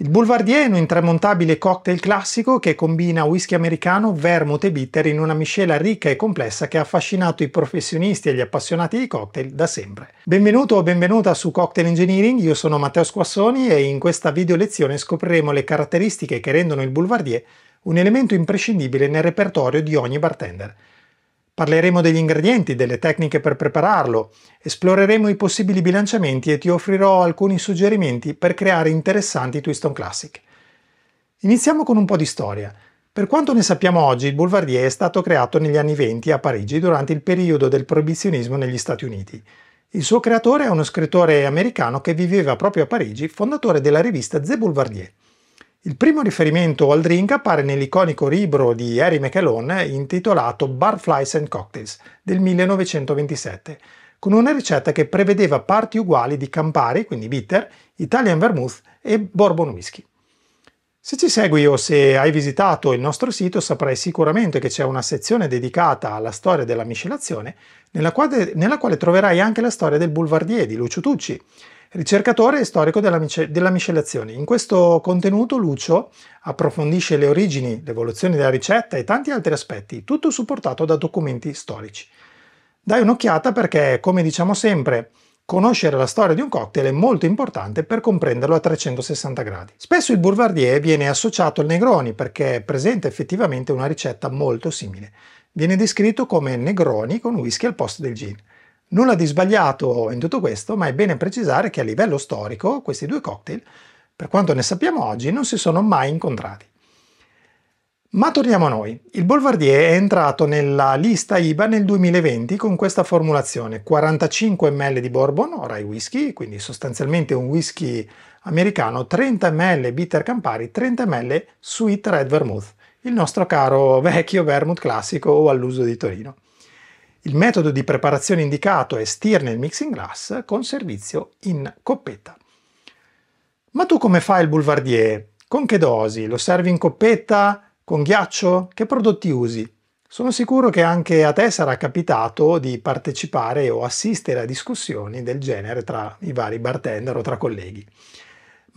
Il Boulevardier è un intramontabile cocktail classico che combina whisky americano, vermouth e bitter in una miscela ricca e complessa che ha affascinato i professionisti e gli appassionati di cocktail da sempre. Benvenuto o benvenuta su Cocktail Engineering, io sono Matteo Squassoni e in questa video lezione scopriremo le caratteristiche che rendono il Boulevardier un elemento imprescindibile nel repertorio di ogni bartender. Parleremo degli ingredienti, delle tecniche per prepararlo, esploreremo i possibili bilanciamenti e ti offrirò alcuni suggerimenti per creare interessanti twist on classic. Iniziamo con un po' di storia. Per quanto ne sappiamo oggi, il Boulevardier è stato creato negli anni 20 a Parigi durante il periodo del proibizionismo negli Stati Uniti. Il suo creatore è uno scrittore americano che viveva proprio a Parigi, fondatore della rivista The Boulevardier. Il primo riferimento al drink appare nell'iconico libro di Harry McElone intitolato Barflies and Cocktails del 1927, con una ricetta che prevedeva parti uguali di Campari, quindi bitter, Italian Vermouth e Bourbon Whisky. Se ci segui o se hai visitato il nostro sito saprai sicuramente che c'è una sezione dedicata alla storia della miscelazione, nella quale, nella quale troverai anche la storia del Boulevardier di Lucio Tucci, ricercatore e storico della, mice- della miscelazione. In questo contenuto Lucio approfondisce le origini, l'evoluzione della ricetta e tanti altri aspetti, tutto supportato da documenti storici. Dai un'occhiata perché, come diciamo sempre, Conoscere la storia di un cocktail è molto importante per comprenderlo a 360 gradi. Spesso il Boulevardier viene associato al Negroni perché presenta effettivamente una ricetta molto simile. Viene descritto come Negroni con whisky al posto del gin. Nulla di sbagliato in tutto questo, ma è bene precisare che a livello storico questi due cocktail, per quanto ne sappiamo oggi, non si sono mai incontrati. Ma torniamo a noi. Il Boulevardier è entrato nella lista IBA nel 2020 con questa formulazione: 45 ml di Bourbon, o Rye Whisky, quindi sostanzialmente un whisky americano, 30 ml Bitter Campari, 30 ml Sweet Red Vermouth, il nostro caro vecchio vermouth classico o all'uso di Torino. Il metodo di preparazione indicato è Stirnel Mixing Glass con servizio in coppetta. Ma tu come fai il boulevardier? Con che dosi? Lo servi in coppetta? Con ghiaccio? Che prodotti usi? Sono sicuro che anche a te sarà capitato di partecipare o assistere a discussioni del genere tra i vari bartender o tra colleghi.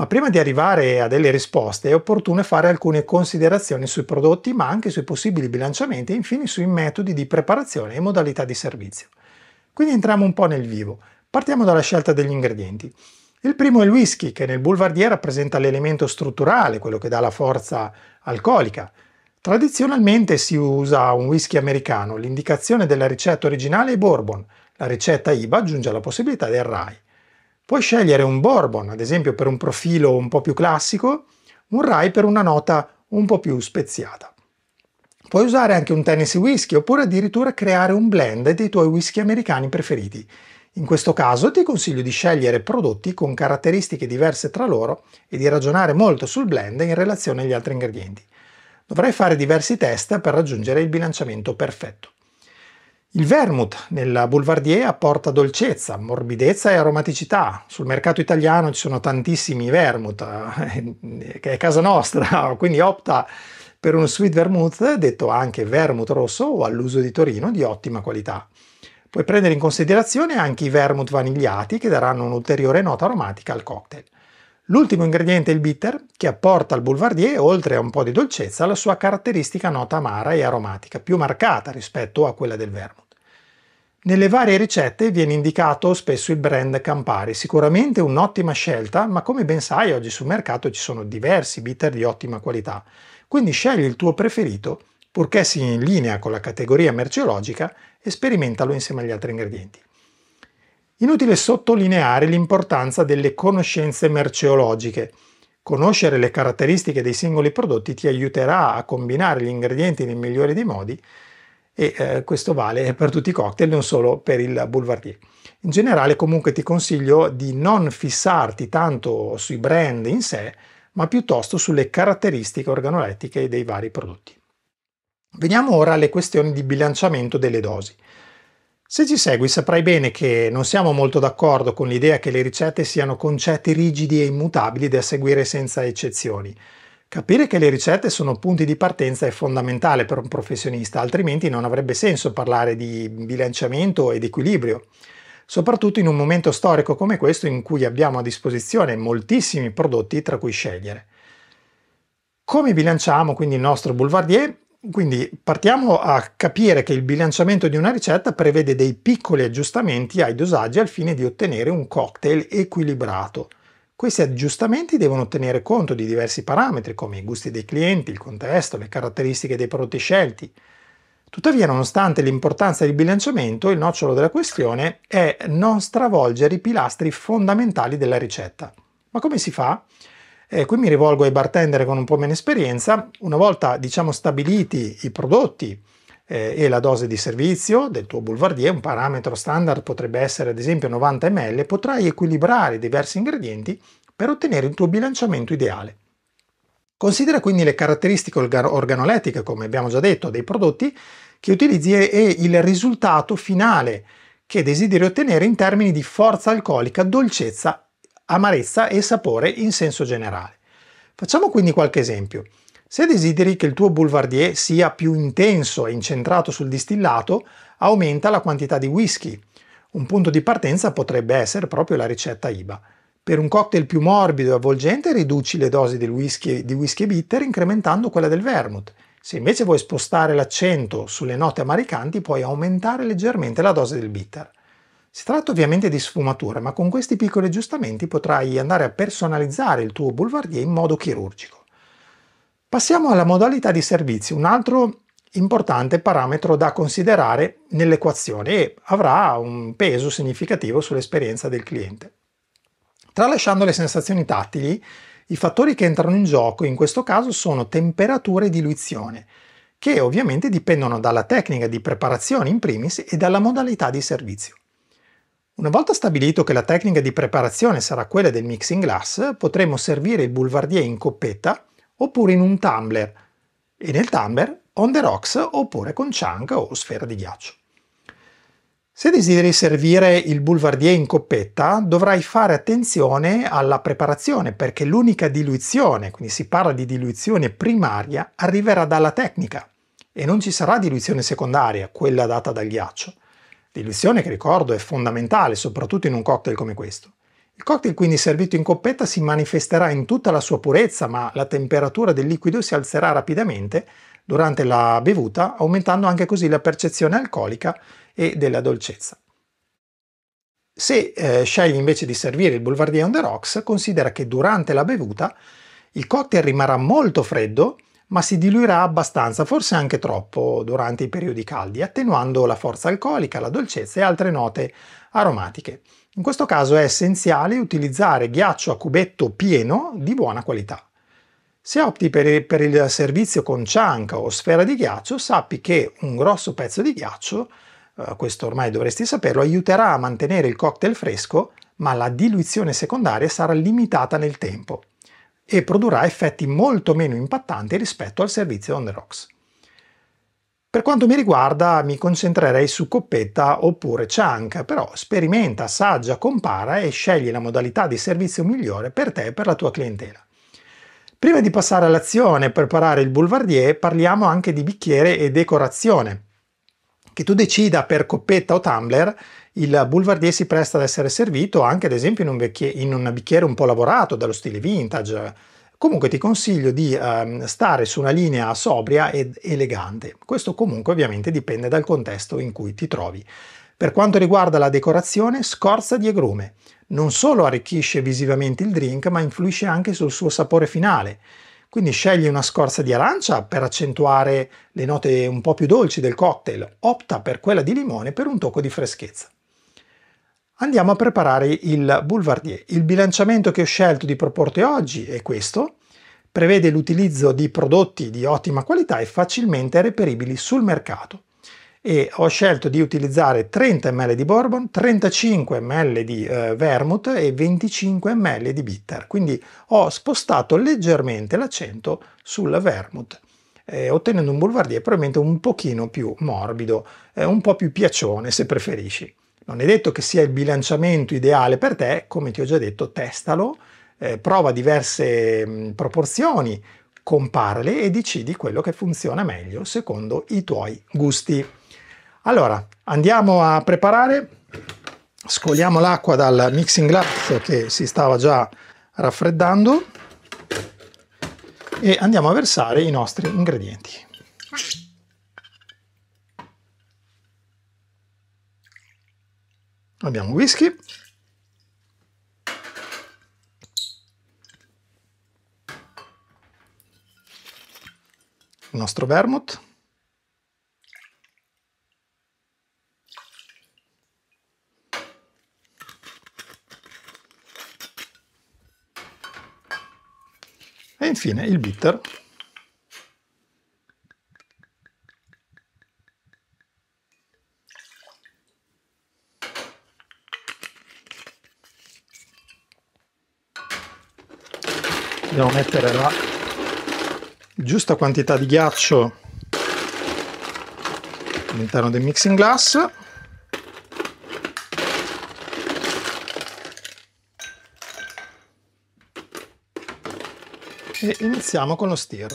Ma prima di arrivare a delle risposte è opportuno fare alcune considerazioni sui prodotti, ma anche sui possibili bilanciamenti e infine sui metodi di preparazione e modalità di servizio. Quindi entriamo un po' nel vivo. Partiamo dalla scelta degli ingredienti. Il primo è il whisky, che nel Boulevardier rappresenta l'elemento strutturale, quello che dà la forza alcolica. Tradizionalmente si usa un whisky americano, l'indicazione della ricetta originale è Bourbon, la ricetta IBA aggiunge la possibilità del rye. Puoi scegliere un bourbon, ad esempio per un profilo un po' più classico, un rye per una nota un po' più speziata. Puoi usare anche un Tennessee whisky oppure addirittura creare un blend dei tuoi whisky americani preferiti. In questo caso ti consiglio di scegliere prodotti con caratteristiche diverse tra loro e di ragionare molto sul blend in relazione agli altri ingredienti. Dovrai fare diversi test per raggiungere il bilanciamento perfetto. Il vermouth nella Boulevardier apporta dolcezza, morbidezza e aromaticità. Sul mercato italiano ci sono tantissimi vermouth, eh, che è casa nostra, quindi opta per un sweet vermouth, detto anche vermouth rosso o all'uso di Torino, di ottima qualità. Puoi prendere in considerazione anche i vermouth vanigliati che daranno un'ulteriore nota aromatica al cocktail. L'ultimo ingrediente è il bitter, che apporta al Boulevardier, oltre a un po' di dolcezza, la sua caratteristica nota amara e aromatica, più marcata rispetto a quella del vermouth. Nelle varie ricette viene indicato spesso il brand Campari, sicuramente un'ottima scelta, ma come ben sai oggi sul mercato ci sono diversi bitter di ottima qualità, quindi scegli il tuo preferito, purché sia in linea con la categoria merceologica, e sperimentalo insieme agli altri ingredienti. Inutile sottolineare l'importanza delle conoscenze merceologiche. Conoscere le caratteristiche dei singoli prodotti ti aiuterà a combinare gli ingredienti nel migliore dei modi e eh, questo vale per tutti i cocktail, non solo per il Boulevardier. In generale comunque ti consiglio di non fissarti tanto sui brand in sé, ma piuttosto sulle caratteristiche organolettiche dei vari prodotti. Veniamo ora alle questioni di bilanciamento delle dosi. Se ci segui saprai bene che non siamo molto d'accordo con l'idea che le ricette siano concetti rigidi e immutabili da seguire senza eccezioni. Capire che le ricette sono punti di partenza è fondamentale per un professionista, altrimenti non avrebbe senso parlare di bilanciamento ed equilibrio. Soprattutto in un momento storico come questo in cui abbiamo a disposizione moltissimi prodotti tra cui scegliere. Come bilanciamo quindi il nostro boulevardier quindi partiamo a capire che il bilanciamento di una ricetta prevede dei piccoli aggiustamenti ai dosaggi al fine di ottenere un cocktail equilibrato. Questi aggiustamenti devono tenere conto di diversi parametri come i gusti dei clienti, il contesto, le caratteristiche dei prodotti scelti. Tuttavia, nonostante l'importanza del bilanciamento, il nocciolo della questione è non stravolgere i pilastri fondamentali della ricetta. Ma come si fa? Eh, qui mi rivolgo ai bartender con un po' meno esperienza, una volta diciamo stabiliti i prodotti eh, e la dose di servizio del tuo boulevardier, un parametro standard potrebbe essere ad esempio 90 ml, potrai equilibrare i diversi ingredienti per ottenere il tuo bilanciamento ideale. Considera quindi le caratteristiche organolettiche, come abbiamo già detto, dei prodotti che utilizzi e il risultato finale che desideri ottenere in termini di forza alcolica, dolcezza amarezza e sapore in senso generale. Facciamo quindi qualche esempio. Se desideri che il tuo boulevardier sia più intenso e incentrato sul distillato, aumenta la quantità di whisky. Un punto di partenza potrebbe essere proprio la ricetta IBA. Per un cocktail più morbido e avvolgente riduci le dosi di whisky, di whisky bitter incrementando quella del vermouth. Se invece vuoi spostare l'accento sulle note amaricanti puoi aumentare leggermente la dose del bitter. Si tratta ovviamente di sfumature, ma con questi piccoli aggiustamenti potrai andare a personalizzare il tuo boulevardier in modo chirurgico. Passiamo alla modalità di servizio, un altro importante parametro da considerare nell'equazione e avrà un peso significativo sull'esperienza del cliente. Tralasciando le sensazioni tattili, i fattori che entrano in gioco in questo caso sono temperatura e diluizione, che ovviamente dipendono dalla tecnica di preparazione in primis e dalla modalità di servizio. Una volta stabilito che la tecnica di preparazione sarà quella del mixing glass, potremo servire il boulevardier in coppetta oppure in un tumbler e nel tumbler on the rocks oppure con chunk o sfera di ghiaccio. Se desideri servire il boulevardier in coppetta dovrai fare attenzione alla preparazione perché l'unica diluizione, quindi si parla di diluizione primaria, arriverà dalla tecnica e non ci sarà diluizione secondaria, quella data dal ghiaccio. Diluizione che ricordo è fondamentale, soprattutto in un cocktail come questo. Il cocktail quindi servito in coppetta si manifesterà in tutta la sua purezza, ma la temperatura del liquido si alzerà rapidamente durante la bevuta, aumentando anche così la percezione alcolica e della dolcezza. Se eh, scegli invece di servire il Boulevardier on the rocks, considera che durante la bevuta il cocktail rimarrà molto freddo, ma si diluirà abbastanza, forse anche troppo, durante i periodi caldi, attenuando la forza alcolica, la dolcezza e altre note aromatiche. In questo caso è essenziale utilizzare ghiaccio a cubetto pieno di buona qualità. Se opti per il servizio con cianca o sfera di ghiaccio, sappi che un grosso pezzo di ghiaccio, eh, questo ormai dovresti saperlo, aiuterà a mantenere il cocktail fresco, ma la diluizione secondaria sarà limitata nel tempo e produrrà effetti molto meno impattanti rispetto al servizio on the rocks. Per quanto mi riguarda mi concentrerei su coppetta oppure chunk, però sperimenta, assaggia, compara e scegli la modalità di servizio migliore per te e per la tua clientela. Prima di passare all'azione e preparare il boulevardier parliamo anche di bicchiere e decorazione. Che tu decida per coppetta o tumbler il Boulevardier si presta ad essere servito anche ad esempio in un, in un bicchiere un po' lavorato dallo stile vintage. Comunque ti consiglio di um, stare su una linea sobria ed elegante. Questo comunque ovviamente dipende dal contesto in cui ti trovi. Per quanto riguarda la decorazione, scorza di agrume. Non solo arricchisce visivamente il drink, ma influisce anche sul suo sapore finale. Quindi scegli una scorza di arancia per accentuare le note un po' più dolci del cocktail, opta per quella di limone per un tocco di freschezza andiamo a preparare il Boulevardier. Il bilanciamento che ho scelto di proporre oggi è questo, prevede l'utilizzo di prodotti di ottima qualità e facilmente reperibili sul mercato e ho scelto di utilizzare 30 ml di bourbon, 35 ml di eh, vermouth e 25 ml di bitter, quindi ho spostato leggermente l'accento sul vermouth eh, ottenendo un boulevardier probabilmente un pochino più morbido, eh, un po' più piaccione se preferisci. Non è detto che sia il bilanciamento ideale per te, come ti ho già detto, testalo, eh, prova diverse mh, mm, proporzioni, comparale e decidi quello che funziona meglio secondo i tuoi gusti. Allora, andiamo a preparare, scoliamo l'acqua dal mixing glass che si stava già raffreddando e andiamo a versare i nostri ingredienti. abbiamo whisky, il nostro vermouth, e infine il bitter dobbiamo mettere la giusta quantità di ghiaccio all'interno del mixing glass e iniziamo con lo stir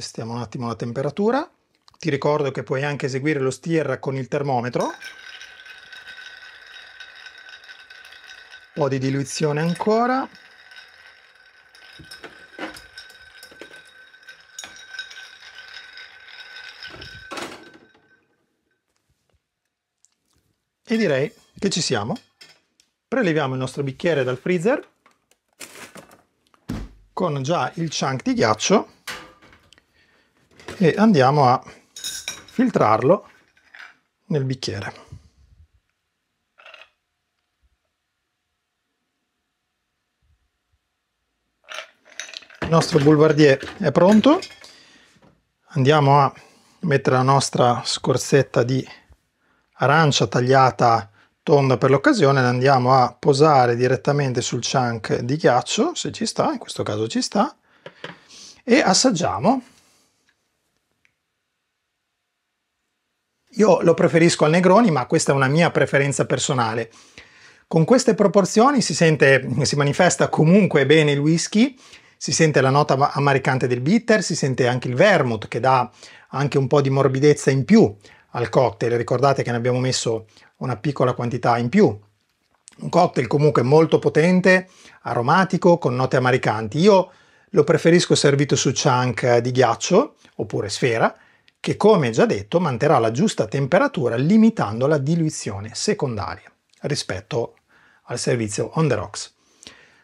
testiamo un attimo la temperatura. Ti ricordo che puoi anche eseguire lo stir con il termometro. Un po' di diluizione ancora. E direi che ci siamo. Preleviamo il nostro bicchiere dal freezer con già il chunk di ghiaccio e andiamo a filtrarlo nel bicchiere. Il nostro boulevardier è pronto, andiamo a mettere la nostra scorzetta di arancia tagliata tonda per l'occasione, la andiamo a posare direttamente sul chunk di ghiaccio, se ci sta, in questo caso ci sta, e assaggiamo Io lo preferisco al Negroni, ma questa è una mia preferenza personale. Con queste proporzioni si sente, si manifesta comunque bene il whisky, si sente la nota amaricante del bitter, si sente anche il vermouth che dà anche un po' di morbidezza in più al cocktail. Ricordate che ne abbiamo messo una piccola quantità in più. Un cocktail comunque molto potente, aromatico, con note amaricanti. Io lo preferisco servito su chunk di ghiaccio oppure sfera, che come già detto manterrà la giusta temperatura limitando la diluizione secondaria rispetto al servizio on the rocks.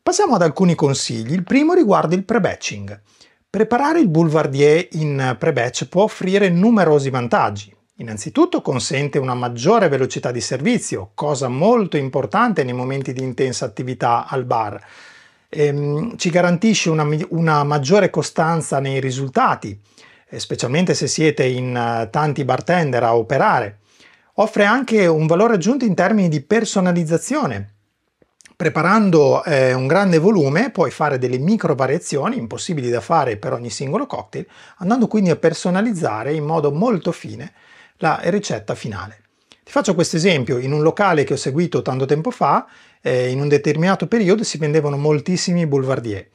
Passiamo ad alcuni consigli. Il primo riguarda il pre-batching. Preparare il boulevardier in pre-batch può offrire numerosi vantaggi. Innanzitutto consente una maggiore velocità di servizio, cosa molto importante nei momenti di intensa attività al bar. Ehm, ci garantisce una, una maggiore costanza nei risultati, specialmente se siete in eh, tanti bartender a operare. Offre anche un valore aggiunto in termini di personalizzazione. Preparando eh, un grande volume puoi fare delle micro variazioni impossibili da fare per ogni singolo cocktail, andando quindi a personalizzare in modo molto fine la ricetta finale. Ti faccio questo esempio, in un locale che ho seguito tanto tempo fa, eh, in un determinato periodo si vendevano moltissimi boulevardier.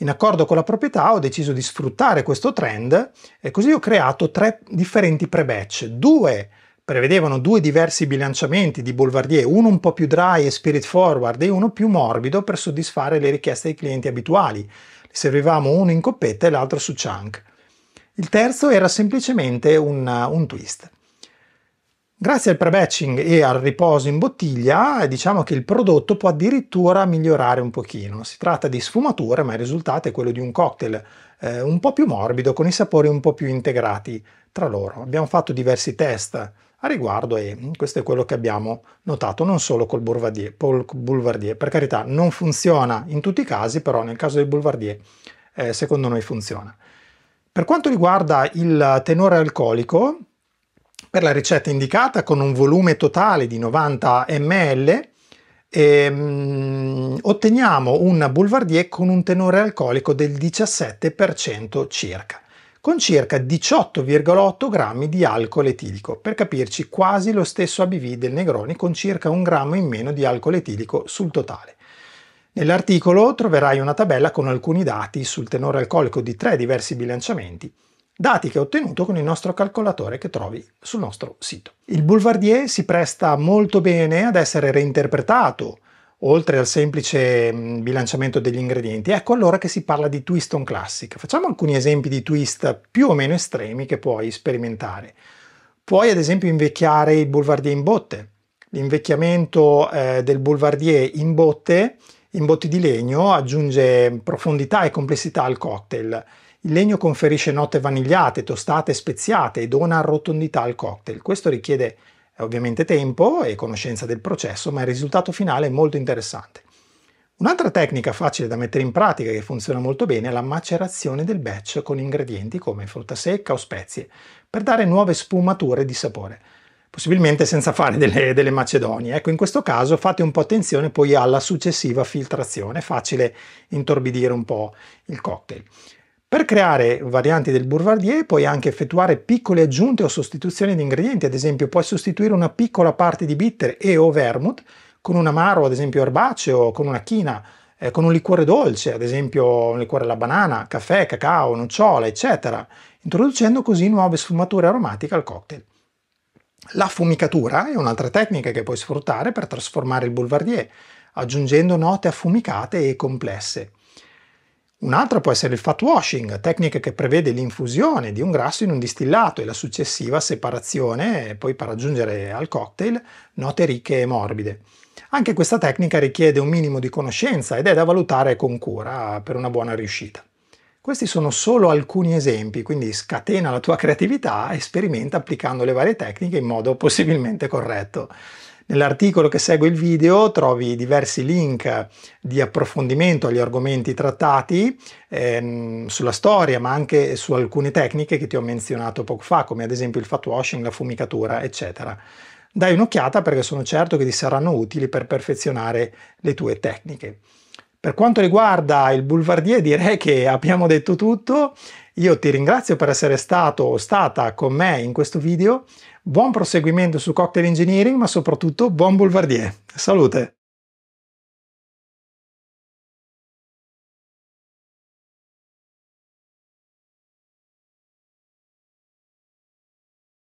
In accordo con la proprietà ho deciso di sfruttare questo trend e così ho creato tre differenti pre-batch. Due prevedevano due diversi bilanciamenti di Boulevardier, uno un po' più dry e spirit forward e uno più morbido per soddisfare le richieste dei clienti abituali. Ne servivamo uno in coppetta e l'altro su chunk. Il terzo era semplicemente un, un twist. Grazie al pre-batching e al riposo in bottiglia diciamo che il prodotto può addirittura migliorare un pochino. Si tratta di sfumature ma il risultato è quello di un cocktail eh, un po' più morbido con i sapori un po' più integrati tra loro. Abbiamo fatto diversi test a riguardo e questo è quello che abbiamo notato non solo col Boulevardier, col Boulevardier. per carità non funziona in tutti i casi però nel caso del Boulevardier eh, secondo noi funziona. Per quanto riguarda il tenore alcolico per la ricetta indicata con un volume totale di 90 ml ehm, otteniamo un Boulevardier con un tenore alcolico del 17% circa con circa 18,8 grammi di alcol etilico, per capirci quasi lo stesso ABV del Negroni con circa un grammo in meno di alcol etilico sul totale. Nell'articolo troverai una tabella con alcuni dati sul tenore alcolico di tre diversi bilanciamenti dati che ho ottenuto con il nostro calcolatore che trovi sul nostro sito. Il Boulevardier si presta molto bene ad essere reinterpretato, oltre al semplice mm, bilanciamento degli ingredienti. Ecco allora che si parla di twist on classic. Facciamo alcuni esempi di twist più o meno estremi che puoi sperimentare. Puoi ad esempio invecchiare il Boulevardier in botte. L'invecchiamento eh, del Boulevardier in botte, in botti di legno, aggiunge profondità e complessità al cocktail il legno conferisce note vanigliate, tostate, speziate e dona rotondità al cocktail. Questo richiede eh, ovviamente tempo e conoscenza del processo, ma il risultato finale è molto interessante. Un'altra tecnica facile da mettere in pratica e che funziona molto bene è la macerazione del batch con ingredienti come frutta secca o spezie, per dare nuove sfumature di sapore, possibilmente senza fare delle, delle macedonie. Ecco, in questo caso fate un po' attenzione poi alla successiva filtrazione, facile intorbidire un po' il cocktail. Per creare varianti del Boulevardier puoi anche effettuare piccole aggiunte o sostituzioni di ingredienti, ad esempio puoi sostituire una piccola parte di bitter e o vermouth con un amaro, ad esempio erbaceo, con una china, eh, con un liquore dolce, ad esempio un liquore alla banana, caffè, cacao, nocciola, eccetera, introducendo così nuove sfumature aromatiche al cocktail. La fumicatura è un'altra tecnica che puoi sfruttare per trasformare il Boulevardier, aggiungendo note affumicate e complesse. Un'altra può essere il fat washing, tecnica che prevede l'infusione di un grasso in un distillato e la successiva separazione, poi per aggiungere al cocktail note ricche e morbide. Anche questa tecnica richiede un minimo di conoscenza ed è da valutare con cura per una buona riuscita. Questi sono solo alcuni esempi, quindi scatena la tua creatività e sperimenta applicando le varie tecniche in modo possibilmente corretto. Nell'articolo che segue il video trovi diversi link di approfondimento agli argomenti trattati, ehm, sulla storia, ma anche su alcune tecniche che ti ho menzionato poco fa, come ad esempio il fat washing, la fumicatura, eccetera. Dai un'occhiata perché sono certo che ti saranno utili per perfezionare le tue tecniche. Per quanto riguarda il Boulevardier direi che abbiamo detto tutto, io ti ringrazio per essere stato o stata con me in questo video, Buon proseguimento su Cocktail Engineering, ma soprattutto buon Boulevardier. Salute!